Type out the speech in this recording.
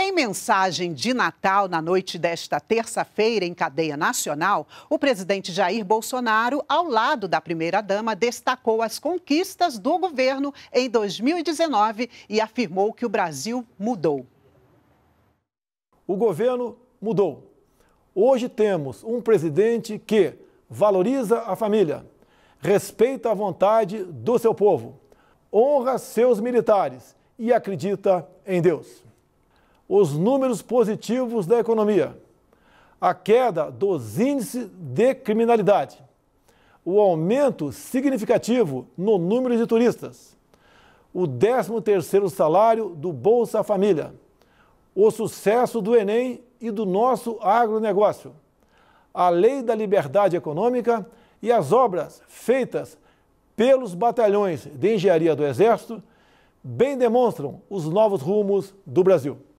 Em mensagem de Natal, na noite desta terça-feira, em cadeia nacional, o presidente Jair Bolsonaro, ao lado da primeira-dama, destacou as conquistas do governo em 2019 e afirmou que o Brasil mudou. O governo mudou. Hoje temos um presidente que valoriza a família, respeita a vontade do seu povo, honra seus militares e acredita em Deus os números positivos da economia, a queda dos índices de criminalidade, o aumento significativo no número de turistas, o 13º salário do Bolsa Família, o sucesso do Enem e do nosso agronegócio, a lei da liberdade econômica e as obras feitas pelos batalhões de engenharia do Exército bem demonstram os novos rumos do Brasil.